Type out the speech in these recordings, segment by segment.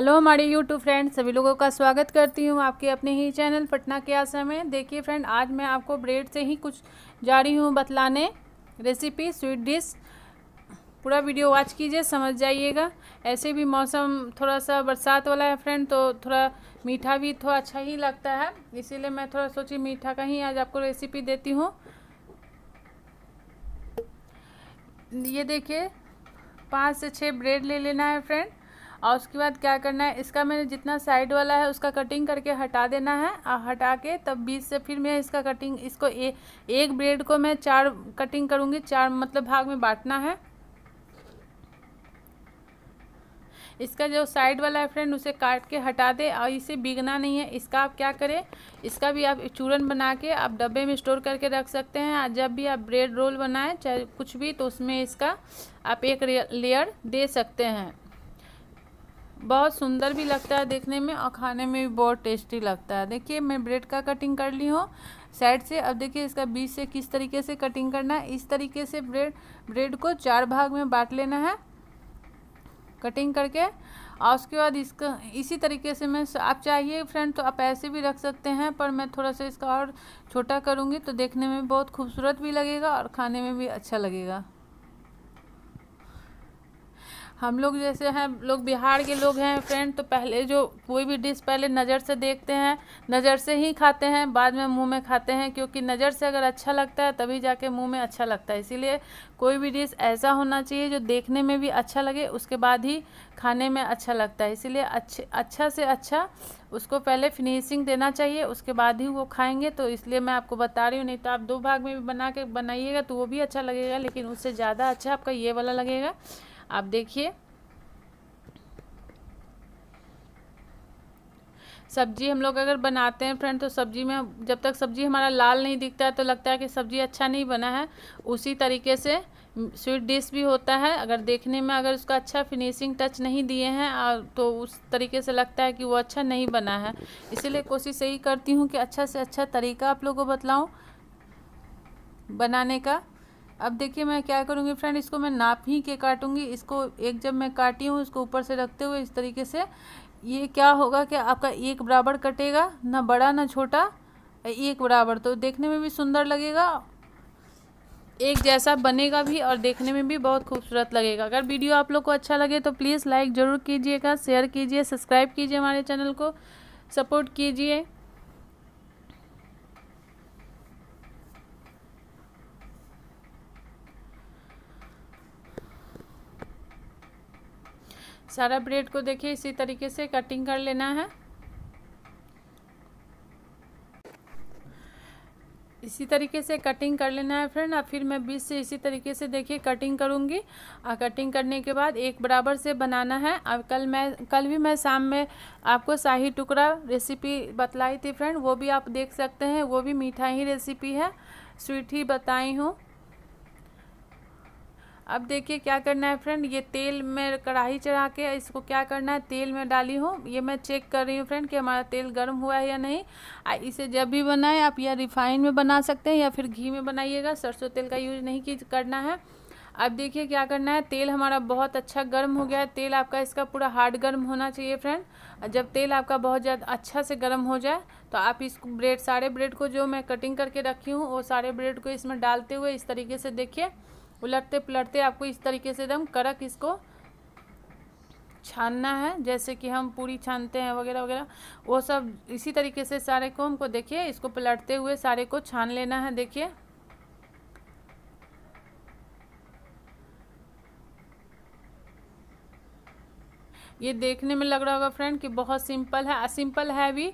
hello हमारे YouTube friend सभी लोगों का स्वागत करती हूँ आपके अपने ही चैनल पटना के आसम में देखिए फ्रेंड आज मैं आपको ब्रेड से ही कुछ जा रही हूँ बतलाने रेसिपी स्वीट डिश पूरा वीडियो वॉच कीजिए समझ जाइएगा ऐसे भी मौसम थोड़ा सा बरसात वाला है फ्रेंड तो थोड़ा मीठा भी थोड़ा तो अच्छा ही लगता है इसीलिए मैं थोड़ा सोची मीठा का ही आज आपको रेसिपी देती हूँ ये देखिए पाँच से छः ब्रेड ले लेना है फ्रेंड और उसके बाद क्या करना है इसका मैंने जितना साइड वाला है उसका कटिंग करके हटा देना है और हटा के तब बीच से फिर मैं इसका कटिंग इसको ए, एक ब्रेड को मैं चार कटिंग करूँगी चार मतलब भाग में बांटना है इसका जो साइड वाला है फ्रेंड उसे काट के हटा दे और इसे बिगना नहीं है इसका आप क्या करें इसका भी आप चूरन बना के आप डब्बे में स्टोर करके रख सकते हैं जब भी आप ब्रेड रोल बनाएं चाहे कुछ भी तो उसमें इसका आप एक लेयर दे सकते हैं बहुत सुंदर भी लगता है देखने में और खाने में भी बहुत टेस्टी लगता है देखिए मैं ब्रेड का कटिंग कर ली हूँ साइड से अब देखिए इसका बीच से किस तरीके से कटिंग करना है इस तरीके से ब्रेड ब्रेड को चार भाग में बांट लेना है कटिंग करके और उसके बाद इसका इसी तरीके से मैं आप चाहिए फ्रेंड तो आप ऐसे भी रख सकते हैं पर मैं थोड़ा सा इसका और छोटा करूँगी तो देखने में बहुत खूबसूरत भी लगेगा और खाने में भी अच्छा लगेगा हम लोग जैसे हैं लोग बिहार के लोग हैं फ्रेंड तो पहले जो कोई भी डिश पहले नज़र से देखते हैं नज़र से ही खाते हैं बाद में मुंह में खाते हैं क्योंकि नज़र से अगर अच्छा लगता है तभी जाके मुंह में अच्छा लगता है इसीलिए कोई भी डिश ऐसा होना चाहिए जो देखने में भी अच्छा लगे उसके बाद ही खाने में अच्छा लगता है इसीलिए अच्छे अच्छा से अच्छा उसको पहले फिनिशिंग देना चाहिए उसके बाद ही वो खाएंगे तो इसलिए मैं आपको बता रही हूँ नहीं तो आप दो भाग में भी बना के बनाइएगा तो वो भी अच्छा लगेगा लेकिन उससे ज़्यादा अच्छा आपका ये वाला लगेगा आप देखिए सब्जी हम लोग अगर बनाते हैं फ्रेंड तो सब्जी में जब तक सब्जी हमारा लाल नहीं दिखता है तो लगता है कि सब्जी अच्छा नहीं बना है उसी तरीके से स्वीट डिश भी होता है अगर देखने में अगर उसका अच्छा फिनिशिंग टच नहीं दिए हैं तो उस तरीके से लगता है कि वो अच्छा नहीं बना है इसीलिए कोशिश यही करती हूँ कि अच्छा से अच्छा तरीका आप लोगों को बतलाऊँ बनाने का अब देखिए मैं क्या करूँगी फ्रेंड इसको मैं नाप ही के काटूँगी इसको एक जब मैं काटी हूँ इसको ऊपर से रखते हुए इस तरीके से ये क्या होगा कि आपका एक बराबर कटेगा ना बड़ा ना छोटा एक बराबर तो देखने में भी सुंदर लगेगा एक जैसा बनेगा भी और देखने में भी बहुत खूबसूरत लगेगा अगर वीडियो आप लोग को अच्छा लगे तो प्लीज़ लाइक ज़रूर कीजिएगा शेयर कीजिए सब्सक्राइब कीजिए हमारे चैनल को सपोर्ट कीजिए सारा ब्रेड को देखिए इसी तरीके से कटिंग कर लेना है इसी तरीके से कटिंग कर लेना है फ्रेंड और फिर मैं बीच से इसी तरीके से देखिए कटिंग करूँगी और कटिंग करने के बाद एक बराबर से बनाना है अब कल मैं कल भी मैं शाम में आपको शाही टुकड़ा रेसिपी बतलाई थी फ्रेंड वो भी आप देख सकते हैं वो भी मीठा ही रेसिपी है स्वीट ही बताई हूँ अब देखिए क्या करना है फ्रेंड ये तेल में कढ़ाई चढ़ा के इसको क्या करना है तेल में डाली हूँ ये मैं चेक कर रही हूँ फ्रेंड कि हमारा तेल गर्म हुआ है या नहीं इसे जब भी बनाएं आप या रिफाइन में बना सकते हैं या फिर घी में बनाइएगा सरसों तेल का यूज नहीं करना है अब देखिए क्या करना है तेल हमारा बहुत अच्छा गर्म हो गया है तेल आपका इसका पूरा हार्ड गर्म होना चाहिए फ्रेंड जब तेल आपका बहुत ज़्यादा अच्छा से गर्म हो जाए तो आप इस ब्रेड सारे ब्रेड को जो मैं कटिंग करके रखी हूँ वो सारे ब्रेड को इसमें डालते हुए इस तरीके से देखिए उलटते पलटते आपको इस तरीके से एकदम कड़क इसको छानना है जैसे कि हम पूरी छानते हैं वगैरह वगैरह वो सब इसी तरीके से सारे को हमको देखिए इसको पलटते हुए सारे को छान लेना है देखिए ये देखने में लग रहा होगा फ्रेंड कि बहुत सिंपल है सिंपल है भी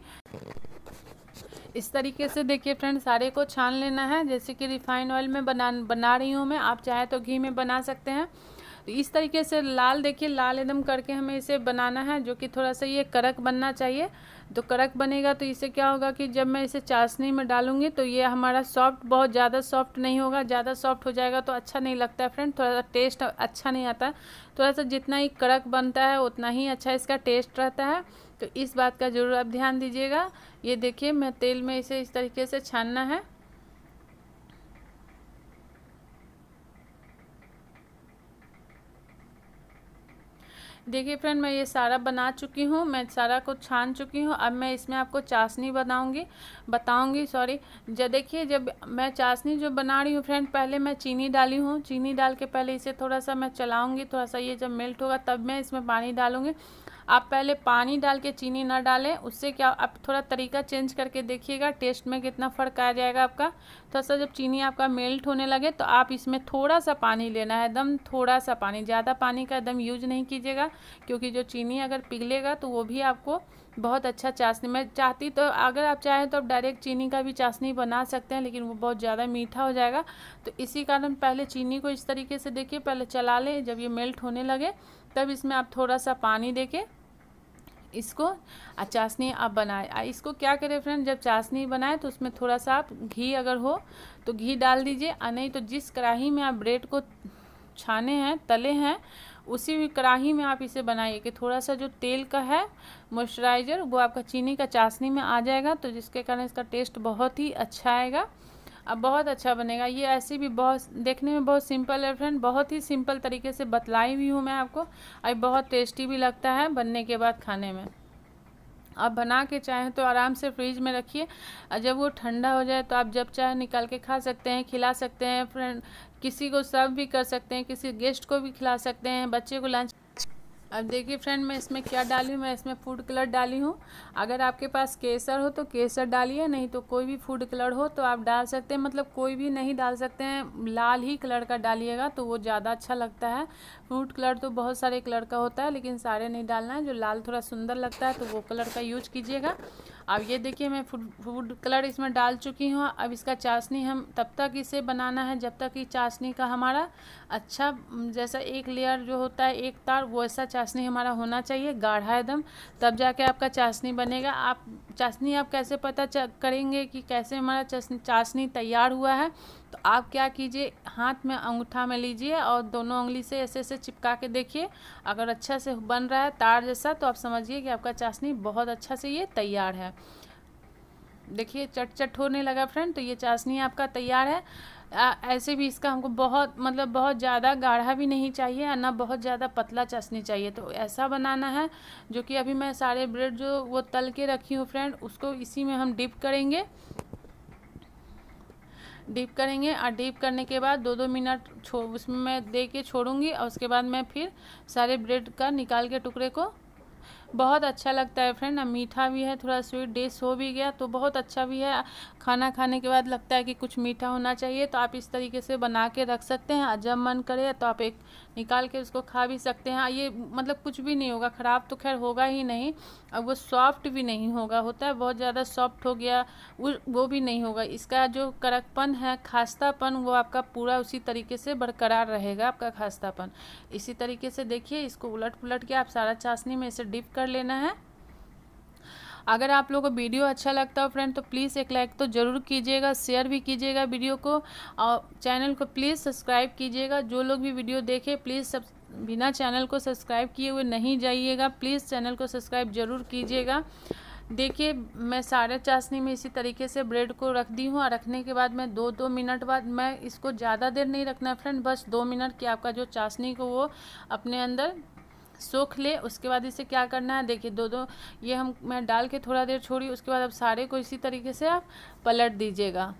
इस तरीके से देखिए फ्रेंड सारे को छान लेना है जैसे कि रिफाइंड ऑयल में बना बना रही हूँ मैं आप चाहे तो घी में बना सकते हैं तो इस तरीके से लाल देखिए लाल एकदम करके हमें इसे बनाना है जो कि थोड़ा सा ये करक बनना चाहिए तो करक बनेगा तो इसे क्या होगा कि जब मैं इसे चाशनी में डालूंगी तो ये हमारा सॉफ्ट बहुत ज़्यादा सॉफ्ट नहीं होगा ज़्यादा सॉफ्ट हो जाएगा तो अच्छा नहीं लगता है फ्रेंड थोड़ा सा टेस्ट अच्छा नहीं आता थोड़ा सा जितना ही कड़क बनता है उतना ही अच्छा इसका टेस्ट रहता है तो इस बात का ज़रूर आप ध्यान दीजिएगा ये देखिए मैं तेल में इसे इस तरीके से छानना है देखिए फ्रेंड मैं ये सारा बना चुकी हूँ मैं सारा को छान चुकी हूँ अब मैं इसमें आपको चाशनी बनाऊँगी बताऊँगी सॉरी जब देखिए जब मैं चाशनी जो बना रही हूँ फ्रेंड पहले मैं चीनी डाली हूँ चीनी डाल के पहले इसे थोड़ा सा मैं चलाऊँगी थोड़ा सा ये जब मेल्ट होगा तब मैं इसमें पानी डालूँगी आप पहले पानी डाल के चीनी ना डालें उससे क्या आप थोड़ा तरीका चेंज करके देखिएगा टेस्ट में कितना फ़र्क आ जाएगा आपका थोड़ा तो सा जब चीनी आपका मेल्ट होने लगे तो आप इसमें थोड़ा सा पानी लेना है एकदम थोड़ा सा पानी ज़्यादा पानी का एकदम यूज नहीं कीजिएगा क्योंकि जो चीनी अगर पिघलेगा तो वो भी आपको बहुत अच्छा चाशनी मैं चाहती तो अगर आप चाहें तो आप डायरेक्ट चीनी का भी चाशनी बना सकते हैं लेकिन वो बहुत ज़्यादा मीठा हो जाएगा तो इसी कारण पहले चीनी को इस तरीके से देखिए पहले चला लें जब ये मेल्ट होने लगे तब इसमें आप थोड़ा सा पानी दे के इसको चाशनी आप बनाए इसको क्या करें फ्रेंड जब चाशनी बनाए तो उसमें थोड़ा सा आप घी अगर हो तो घी डाल दीजिए और नहीं तो जिस कढ़ाही में आप ब्रेड को छाने हैं तले हैं उसी भी कढ़ाही में आप इसे बनाइए कि थोड़ा सा जो तेल का है मॉइस्चराइज़र वो आपका चीनी का चाशनी में आ जाएगा तो जिसके कारण इसका टेस्ट बहुत ही अच्छा आएगा अब बहुत अच्छा बनेगा ये ऐसी भी बहुत देखने में बहुत सिंपल है फ्रेंड बहुत ही सिंपल तरीके से बतलाई हुई हूँ मैं आपको और बहुत टेस्टी भी लगता है बनने के बाद खाने में आप बना के चाहें तो आराम से फ्रिज में रखिए और जब वो ठंडा हो जाए तो आप जब चाहे निकाल के खा सकते हैं खिला सकते हैं फ्रेंड किसी को सर्व भी कर सकते हैं किसी गेस्ट को भी खिला सकते हैं बच्चे को लंच अब देखिए फ्रेंड मैं इसमें क्या डाली हूँ मैं इसमें फूड कलर डाली हूँ अगर आपके पास केसर हो तो केसर डालिए नहीं तो कोई भी फूड कलर हो तो आप डाल सकते हैं मतलब कोई भी नहीं डाल सकते हैं लाल ही कलर का डालिएगा तो वो ज़्यादा अच्छा लगता है फूड कलर तो बहुत सारे कलर का होता है लेकिन सारे नहीं डालना है जो लाल थोड़ा सुंदर लगता है तो वो कलर का यूज कीजिएगा अब ये देखिए मैं फूड फूड कलर इसमें डाल चुकी हूँ अब इसका चाशनी हम तब तक इसे बनाना है जब तक कि चाशनी का हमारा अच्छा जैसा एक लेयर जो होता है एक तार वैसा चाशनी हमारा होना चाहिए गाढ़ा एकदम तब जाके आपका चाशनी बनेगा आप चाशनी आप कैसे पता करेंगे कि कैसे हमारा चाशनी तैयार हुआ है तो आप क्या कीजिए हाथ में अंगूठा में लीजिए और दोनों उंगली से ऐसे ऐसे चिपका के देखिए अगर अच्छा से बन रहा है तार जैसा तो आप समझिए कि आपका चाशनी बहुत अच्छा से ये तैयार है देखिए चट चट होने लगा फ्रेंड तो ये चाशनी आपका तैयार है आ, ऐसे भी इसका हमको बहुत मतलब बहुत ज़्यादा गाढ़ा भी नहीं चाहिए और ना बहुत ज़्यादा पतला चसनी चाहिए तो ऐसा बनाना है जो कि अभी मैं सारे ब्रेड जो वो तल के रखी हूँ फ्रेंड उसको इसी में हम डिप करेंगे डीप करेंगे और डीप करने के बाद दो दो मिनट छो उसमें मैं दे के छोड़ूंगी और उसके बाद मैं फिर सारे ब्रेड का निकाल के टुकड़े को बहुत अच्छा लगता है फ्रेंड मीठा भी है थोड़ा स्वीट डिश हो भी गया तो बहुत अच्छा भी है खाना खाने के बाद लगता है कि कुछ मीठा होना चाहिए तो आप इस तरीके से बना के रख सकते हैं जब मन करे तो आप एक निकाल के उसको खा भी सकते हैं ये मतलब कुछ भी नहीं होगा ख़राब तो खैर होगा ही नहीं अब वो सॉफ्ट भी नहीं होगा होता है बहुत ज़्यादा सॉफ्ट हो गया वो भी नहीं होगा इसका जो कड़कपन है खास्तापन वो आपका पूरा उसी तरीके से बरकरार रहेगा आपका खास्तापन इसी तरीके से देखिए इसको उलट पुलट के आप सारा चाशनी में इसे डिप कर कर लेना है अगर आप लोगों को वीडियो अच्छा लगता हो फ्रेंड तो प्लीज़ एक लाइक तो ज़रूर कीजिएगा शेयर भी कीजिएगा वीडियो को और चैनल को प्लीज़ सब्सक्राइब कीजिएगा जो लोग भी वीडियो देखें प्लीज़ सब बिना चैनल को सब्सक्राइब किए हुए नहीं जाइएगा प्लीज़ चैनल को सब्सक्राइब ज़रूर कीजिएगा देखिए मैं साढ़े चाशनी में इसी तरीके से ब्रेड को रख दी हूँ और रखने के बाद मैं दो दो मिनट बाद मैं इसको ज़्यादा देर नहीं रखना है फ्रेंड बस दो मिनट कि आपका जो चाशनी को वो अपने अंदर सोख ले उसके बाद इसे क्या करना है देखिए दो दो ये हम मैं डाल के थोड़ा देर छोड़ी उसके बाद अब सारे को इसी तरीके से आप पलट दीजिएगा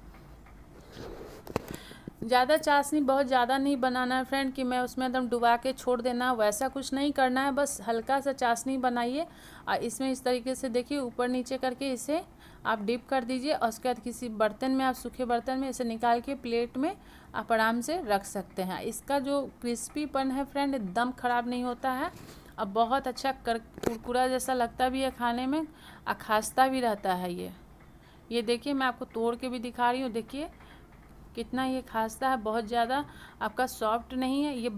ज़्यादा चाशनी बहुत ज़्यादा नहीं बनाना है फ्रेंड कि मैं उसमें एकदम डुबा के छोड़ देना वैसा कुछ नहीं करना है बस हल्का सा चाशनी बनाइए और इसमें इस तरीके से देखिए ऊपर नीचे करके इसे आप डिप कर दीजिए और उसके बाद किसी बर्तन में आप सूखे बर्तन में इसे निकाल के प्लेट में आप आराम से रख सकते हैं इसका जो क्रिस्पीपन है फ्रेंड एकदम ख़राब नहीं होता है अब बहुत अच्छा कर कुरकुरा जैसा लगता भी है खाने में और खासता भी रहता है ये ये देखिए मैं आपको तोड़ के भी दिखा रही हूँ देखिए कितना ये खास्ता है बहुत ज़्यादा आपका सॉफ्ट नहीं है ये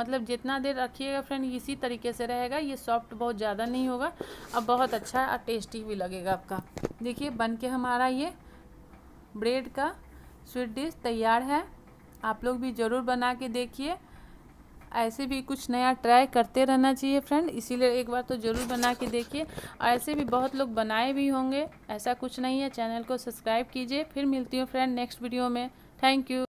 मतलब जितना देर रखिएगा फ्रेंड इसी तरीके से रहेगा ये सॉफ्ट बहुत ज़्यादा नहीं होगा और बहुत अच्छा और टेस्टी भी लगेगा आपका देखिए बन के हमारा ये ब्रेड का स्वीट डिश तैयार है आप लोग भी ज़रूर बना के देखिए ऐसे भी कुछ नया ट्राई करते रहना चाहिए फ्रेंड इसीलिए एक बार तो ज़रूर बना के देखिए ऐसे भी बहुत लोग बनाए भी होंगे ऐसा कुछ नहीं है चैनल को सब्सक्राइब कीजिए फिर मिलती हूँ फ्रेंड नेक्स्ट वीडियो में थैंक यू